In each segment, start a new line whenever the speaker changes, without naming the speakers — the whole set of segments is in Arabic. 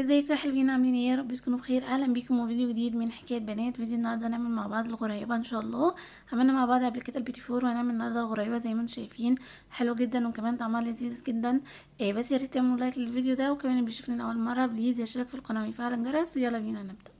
ازيكم يا حلوين عاملين ايه يا رب تكونوا بخير اهلا بيكم وفيديو جديد من حكايه بنات فيديو النهارده هنعمل مع بعض الغريبه ان شاء الله عملنا مع بعض قبل كده البيتي فور وهنعمل النهارده الغريبه زي ما انتم شايفين حلو جدا وكمان طعمها لذيذ جدا إيه بس يا ريت تعملوا لايك للفيديو ده وكمان اللي بيشوفني لاول مره بليز يشترك في القناه ويفعل الجرس ويلا بينا نبدا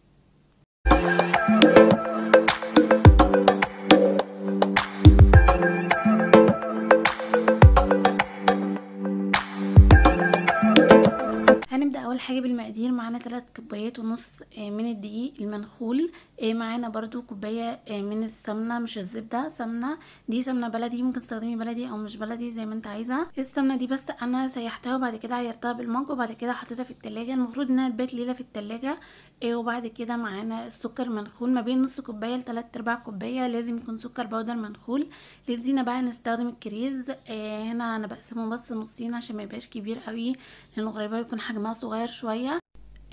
ثلاث كوبايات ونص آه، من الدقيق المنخول آه، معانا برضو كوباية آه، من السمنة مش الزبدة سمنة دي سمنة بلدي ممكن تستخدمي بلدي او مش بلدي زي ما انت عايزة السمنة دي بس انا سيحتها وبعد كده عيرتها بالمج وبعد كده حطيتها في التلاجة المفروض انها تبات ليلة في التلاجة وبعد كده معانا السكر منخول ما بين نص كوباية لتلات ارباع كوباية لازم يكون سكر بودر منخول للزينة بقى هنستخدم الكريز هنا انا بقسمه بس نصين عشان ما يبقاش كبير قوي لانه غريبة يكون حجمها صغير شوية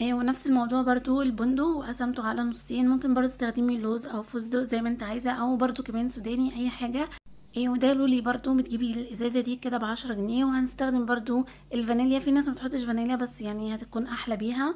ايه ونفس الموضوع برضو البندق وقسمته على نصين ممكن برضو تستخدمي لوز او فستق زي ما انت عايزه او برضو كمان سوداني اي حاجه ايه وده لولي برضو بتجيبي الازازه دي كده بعشرة جنيه وهنستخدم برضو الفانيليا في ناس ما بتحطش فانيليا بس يعني هتكون احلى بيها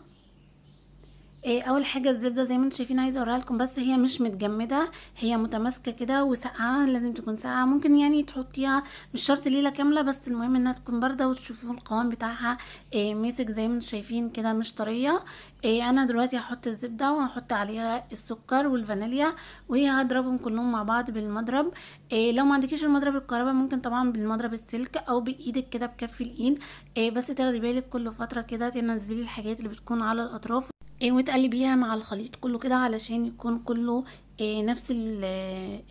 إيه اول حاجه الزبده زي ما انتم شايفين عايزه اوريها لكم بس هي مش متجمده هي متماسكه كده وساقعه لازم تكون ساقعه ممكن يعني تحطيها مش شرط ليله كامله بس المهم انها تكون بارده وتشوفوا القوام بتاعها إيه ماسك زي ما انتم شايفين كده مش طريه إيه انا دلوقتي هحط الزبده وهحط عليها السكر والفانيليا وهضربهم كلهم مع بعض بالمضرب إيه لو ما عندكيش المضرب الكهرباء ممكن طبعا بالمضرب السلك او بايدك كده بكف الايد إيه بس تاخدي بالك كل فتره كده تنزلي الحاجات اللي بتكون على الاطراف إيه، وتقلبيها يعني مع الخليط كله كده علشان يكون كله إيه، نفس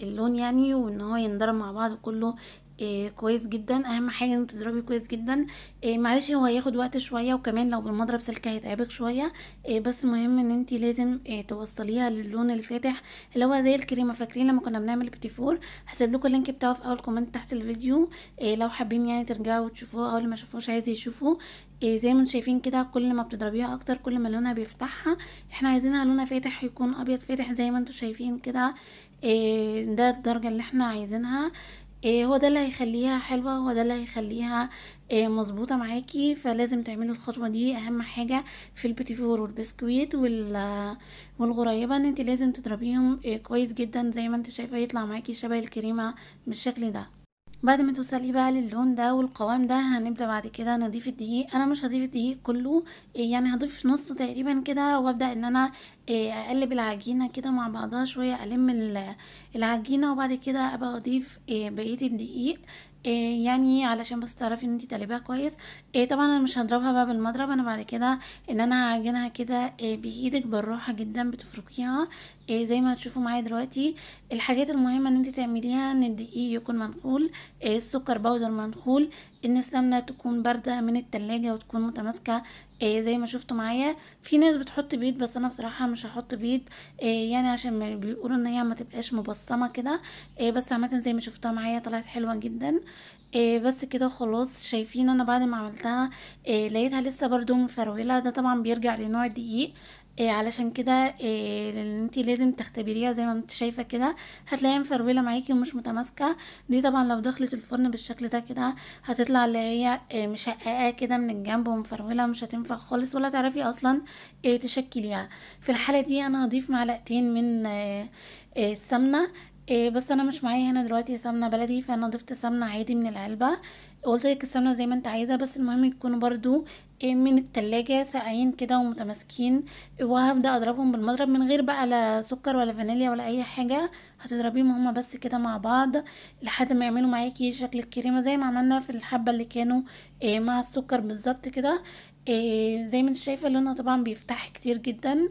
اللون يعني وان هو يندرب مع بعض كله إيه كويس جدا اهم حاجه ان تضربي كويس جدا إيه معلش هو هياخد وقت شويه وكمان لو بالمضرب سلك هيتعبك شويه إيه بس مهم ان انت لازم إيه توصليها للون الفاتح اللي هو زي الكريمه فاكرين لما كنا بنعمل بتيفور هسيب لكم اللينك بتاعه في اول كومنت تحت الفيديو إيه لو حابين يعني ترجعوا تشوفوه او اللي ما شافوش عايز يشوفوه إيه زي ما انتم شايفين كده كل ما بتضربيها اكتر كل ما لونها بيفتحها احنا عايزينها لونها فاتح يكون ابيض فاتح زي ما انتم شايفين كده إيه ده الدرجه اللي احنا عايزينها إيه هو ده اللي هيخليها حلوة هو ده اللي هيخليها إيه مظبوطة معاكي فلازم تعملي الخطوة دي أهم حاجة في البيتيفور والبسكويت وال والغريبة ان انت لازم تضربيهم إيه كويس جدا زي ما انت شايفة يطلع معاكي شبه الكريمة بالشكل ده بعد ما توصلي بقى للون ده والقوام ده هنبدا بعد كده نضيف الدقيق انا مش هضيف الدقيق كله إيه، يعني هضيف نصه تقريبا كده وابدا ان انا إيه، اقلب العجينه كده مع بعضها شويه الم العجينه وبعد كده ابقى اضيف إيه، بقيه الدقيق إيه، يعني علشان بس تعرفي ان انتي تقلبيها كويس إيه طبعا انا مش هضربها بقى بالمضرب انا بعد كده ان انا هعجنها كده إيه بايدك بالراحه جدا بتفركيها إيه زي ما هتشوفوا معايا دلوقتي الحاجات المهمه ان انتي تعمليها ان الدقيق يكون منخول إيه السكر بودر منخول ان السمنه تكون بارده من التلاجة وتكون متماسكه إيه زي ما شفتوا معايا في ناس بتحط بيض بس انا بصراحه مش هحط بيض إيه يعني عشان بيقولوا ان هي ما تبقاش مبصمه كده إيه بس عامه زي ما شفتها معايا طلعت حلوه جدا إيه بس كده خلاص شايفين انا بعد ما عملتها إيه لقيتها لسه برضو مفروله ده طبعا بيرجع لنوع الدقيق إيه علشان كده إيه انت انتي لازم تختبريها زي ما انت شايفه كده هتلاقيها مفرولة معاكي ومش متماسكه دي طبعا لو دخلت الفرن بالشكل ده كده هتطلع اللي هي إيه مشققه كده من الجنب ومفرولة مش هتنفع خالص ولا تعرفي اصلا إيه تشكليها في الحاله دي انا هضيف معلقتين من إيه السمنه آه، إيه بس انا مش معايا هنا دلوقتي سمنه بلدي فانا ضفت سمنه عادي من العلبه قلت لك السمنه زي ما انت عايزه بس المهم يكونوا برضو إيه، من التلاجة ساقعين كده ومتماسكين وهبدأ اضربهم بالمضرب من غير بقى لا سكر ولا فانيليا ولا اي حاجة هتضربيهم هما بس كده مع بعض لحد ما يعملوا معاكي شكل الكريمة زي ما عملنا في الحبة اللي كانوا إيه، مع السكر بالظبط كده إيه، زي ما انت شايفة لونها طبعا بيفتح كتير جدا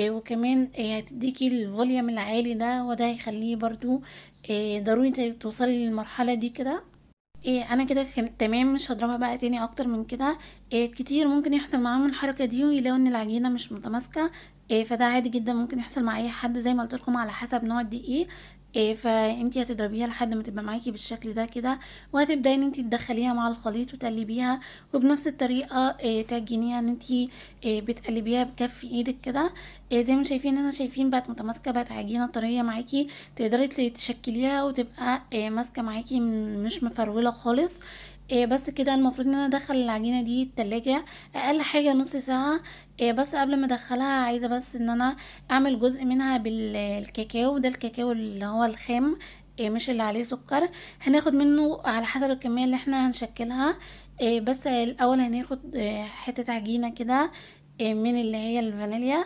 وكمان هتديكي الفوليوم العالي ده وده هيخليه برضو ضروري توصلي للمرحلة دي كده إيه أنا كده تمام مش هضربها بقى تاني أكتر من كده، إيه كتير ممكن يحصل معاهم الحركة دي ويلاقوا إن العجينة مش متماسكة، إيه فده عادي جدًا ممكن يحصل مع أي حد زي ما قُلت لكم على حسب نوع الدقيق. إيه فانتي هتضربيها لحد ما تبقى معاكي بالشكل ده كده وهتبداي ان انتي تدخليها مع الخليط وتقلبيها وبنفس الطريقه إيه تعجنيها ان انتي إيه بتقلبيها بكف ايدك كده إيه زي ما شايفين انا شايفين بقت متماسكه بقت عجينه طريه معاكي تقدري تشكليها وتبقى إيه ماسكه معاكي مش مفروله خالص إيه بس كده المفروض ان انا ادخل العجينه دي التلاجة اقل حاجه نص ساعه إيه بس قبل ما ادخلها عايزه بس ان انا اعمل جزء منها بالكاكاو ده الكاكاو اللي هو الخام إيه مش اللي عليه سكر هناخد منه على حسب الكميه اللي احنا هنشكلها إيه بس الاول هناخد إيه، حته عجينه كده إيه، من اللي هي الفانيليا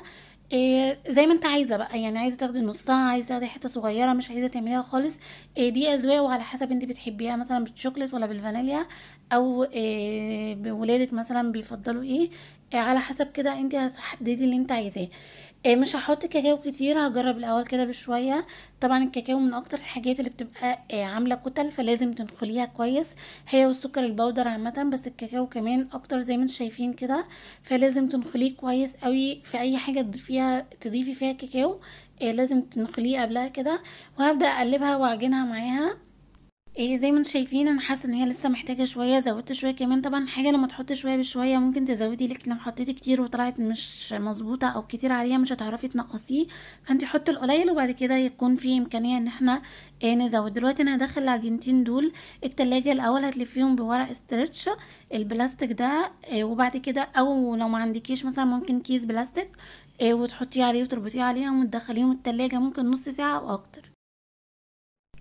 إيه زي ما انت عايزه بقى يعني عايزه تاخدي نصها عايزه تاخدي حته صغيره مش عايزه تعمليها خالص إيه دي اذواق وعلى حسب انت بتحبيها مثلا بالشوكليت ولا بالفانيليا او إيه بولادك مثلا بيفضلوا ايه, إيه على حسب كده انت هتحددي اللي انت عايزاه آه، مش هحط كاكاو كتير هجرب الاول كده بشويه طبعا الكاكاو من اكتر الحاجات اللي بتبقى آه، عامله كتل فلازم تنخليها كويس هي والسكر البودر عامه بس الكاكاو كمان اكتر زي ما انتم شايفين كده فلازم تنخليه كويس قوي في اي حاجه تضيفيها تضيفي فيها كاكاو آه، لازم تنخليه قبلها كده وهبدا اقلبها واعجنها معاها إيه زي ما انتم شايفين انا حاسه ان هي لسه محتاجه شويه زودت شويه كمان طبعا حاجه لما تحطي شويه بشويه ممكن تزودي لك لو حطيتي كتير وطلعت مش مظبوطه او كتير عليها مش هتعرفي تنقصيه فانت حطي القليل وبعد كده يكون في امكانيه ان احنا إيه نزود دلوقتي انا هدخل العجينتين دول التلاجة الاول هتلفيهم بورق استرتش البلاستيك ده إيه وبعد كده او لو ما عندكيش مثلا ممكن كيس بلاستيك إيه وتحطيه عليه وتربطيه عليهم وتدخليهم التلاجة ممكن نص ساعه او اكتر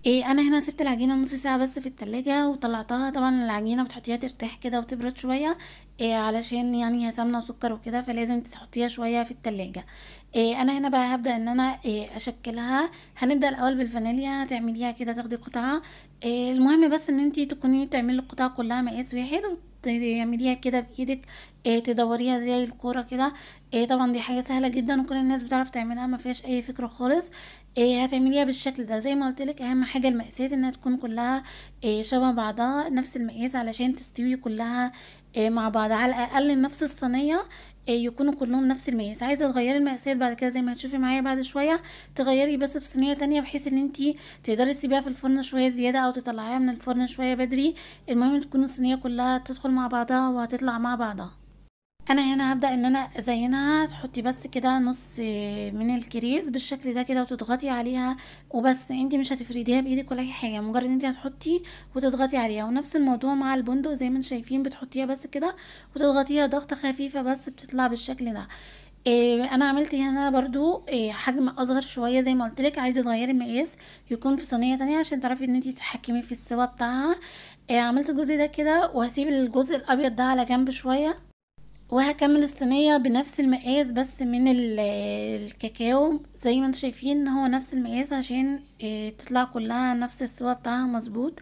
ايه انا هنا سبت العجينه نص ساعه بس في التلاجة وطلعتها طبعا العجينه بتحطيها ترتاح كده وتبرد شويه إيه علشان يعني هي سمنه وسكر وكده فلازم تحطيها شويه في التلاجة إيه انا هنا بقى هبدا ان انا إيه اشكلها هنبدا الاول بالفانيليا تعمليها كده تاخدي قطعه إيه المهم بس ان انتي تكوني تعملي القطعه كلها مقاس واحد تعمليها كده بايدك إيه تدوريها زي الكوره كده إيه طبعا دي حاجه سهله جدا وكل الناس بتعرف تعملها ما فيهاش اي فكره خالص إيه هتعمليها بالشكل ده زي ما قلت لك اهم حاجه المقاسات انها تكون كلها إيه شبه بعضها نفس المقاس علشان تستوي كلها إيه مع بعض على الاقل نفس الصينيه آه، يكونوا كلهم نفس المقاس عايزه تغيري المقاسات بعد كده زي ما هتشوفي معايا بعد شويه تغيري بس في صينيه تانية بحيث ان انتي تقدري تسيبيها في الفرن شويه زياده او تطلعيها من الفرن شويه بدري المهم تكون الصينيه كلها تدخل مع بعضها وهتطلع مع بعضها انا هنا هبدا ان انا ازينها تحطي بس كده نص من الكريز بالشكل ده كده وتضغطي عليها وبس انت مش هتفرديها بايدك ولا اي حاجه مجرد انت هتحطي وتضغطي عليها ونفس الموضوع مع البندق زي ما انتم شايفين بتحطيها بس كده وتضغطيها ضغطه خفيفه بس بتطلع بالشكل ده آه، انا عملت هنا برضو آه، حجم اصغر شويه زي ما قلت لك عايزه تغيري المقاس يكون في صينيه تانية عشان تعرفي ان انتي تتحكمي في السوا بتاعها آه، عملت الجزء ده كده وهسيب الجزء الابيض ده على جنب شويه وهكمل الصينية بنفس المقاس بس من آه، الكاكاو زي ما انتم شايفين هو نفس المقاس عشان آه، تطلع كلها نفس السوا بتاعها مظبوط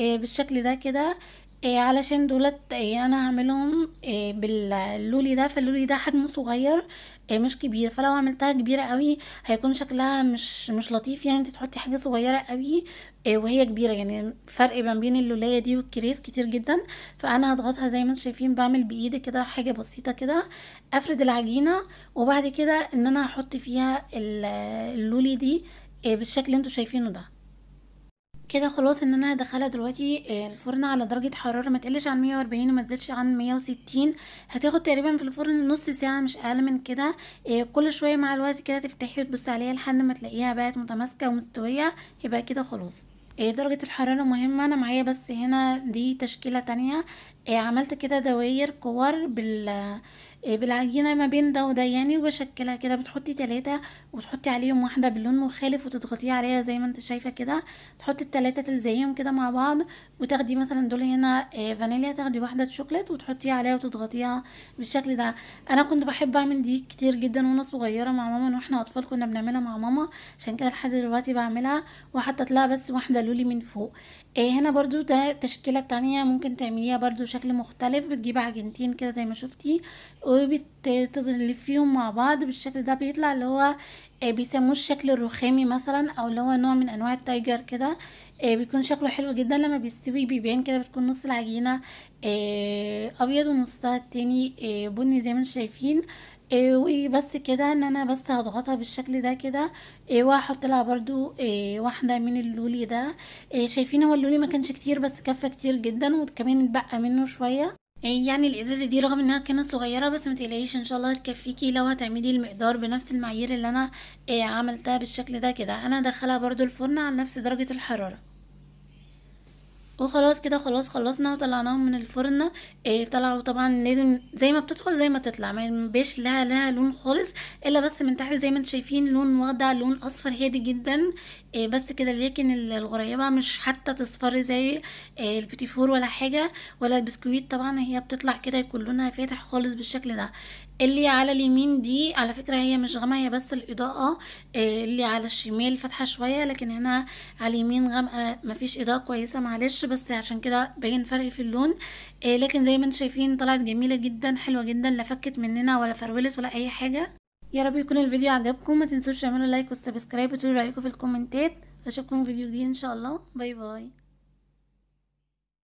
آه، بالشكل ده كده إيه علشان دولت إيه انا هعملهم إيه باللولي ده فاللولي ده حجمه صغير إيه مش كبير فلو عملتها كبيرة قوي هيكون شكلها مش مش لطيف يعني انت تحطي حاجة صغيرة قوي إيه وهي كبيرة يعني فرق ما بين اللولية دي والكريس كتير جدا فانا هضغطها زي ما انتم شايفين بعمل بايدي كده حاجة بسيطة كده افرد العجينة وبعد كده ان انا هحط فيها اللولي دي إيه بالشكل اللي انتم شايفينه ده كده خلاص ان انا هدخلها دلوقتي آه، الفرن على درجة حرارة ما تقلش عن 140 وما تزيدش عن 160 هتاخد تقريبا في الفرن نص ساعة مش اقل من كده آه، كل شوية مع الوقت كده تفتحي وتبص عليها لحد ما تلاقيها بقت متماسكة ومستوية يبقى كده خلاص آه، درجة الحرارة مهمة انا معايا بس هنا دي تشكيلة تانية عملت كده دواير كور بال إيه، بالعجينة ما بين ده وده يعني وبشكلها كده بتحطي تلاتة وتحطي عليهم واحدة باللون مخالف وتضغطيه عليها زي ما انت شايفة كده تحطي التلاتة تلزقيهم كده مع بعض وتاخدي مثلا دول هنا إيه، فانيليا تاخدي واحدة شوكليت وتحطيها عليها وتضغطيها بالشكل ده انا كنت بحب اعمل دي كتير جدا وانا صغيرة مع ماما واحنا اطفال كنا بنعملها مع ماما عشان كده لحد دلوقتي بعملها وحطيت لها بس واحدة لولي من فوق إيه هنا برضو ده تشكيلة تانية ممكن تعمليها برضو شكل مختلف بتجيبي عجينتين كده زي ما شفتي وبتلفيهم مع بعض بالشكل ده بيطلع اللي هو آه، بيسموه الشكل الرخامي مثلا او اللي هو نوع من انواع التايجر كده آه، بيكون شكله حلو جدا لما بيستوي بيبان كده بتكون نص العجينة آه، ابيض ونصها التاني بني زي ما انتوا شايفين إيه وبس كده ان انا بس هضغطها بالشكل ده كده إيه وهحط لها برضو إيه واحده من اللولي ده إيه شايفين هو اللولي ما كانش كتير بس كفى كتير جدا وكمان اتبقى منه شويه إيه، يعني الازازه دي رغم انها كانت صغيره بس ما تقلقيش ان شاء الله هتكفيكي لو هتعملي المقدار بنفس المعايير اللي انا إيه، عملتها بالشكل ده كده انا هدخلها برضو الفرن على نفس درجه الحراره وخلاص كده خلاص خلصنا وطلعناهم من الفرن إيه طلعوا طبعا لازم زي ما بتدخل زي ما تطلع ما بيش لها لها لون خالص الا بس من تحت زي ما انتم شايفين لون واضع لون اصفر هادي جدا إيه بس كده لكن الغريبه مش حتى تصفر زي إيه البيتي فور ولا حاجه ولا البسكويت طبعا هي بتطلع كده يكون لونها فاتح خالص بالشكل ده اللي على اليمين دي على فكرة هي مش غامقة هي بس الإضاءة آه، اللي على الشمال فاتحة شوية لكن هنا على اليمين غامقة مفيش إضاءة كويسة معلش بس عشان كده باين فرق في اللون آه، لكن زي ما انتم شايفين طلعت جميلة جدا حلوة جدا لا فكت مننا ولا فرولت ولا أي حاجة يا رب يكون الفيديو عجبكم ما تنسوش تعملوا لايك وسبسكرايب وتقولوا رأيكم في الكومنتات اشوفكم في فيديو جديد ان شاء الله باي باي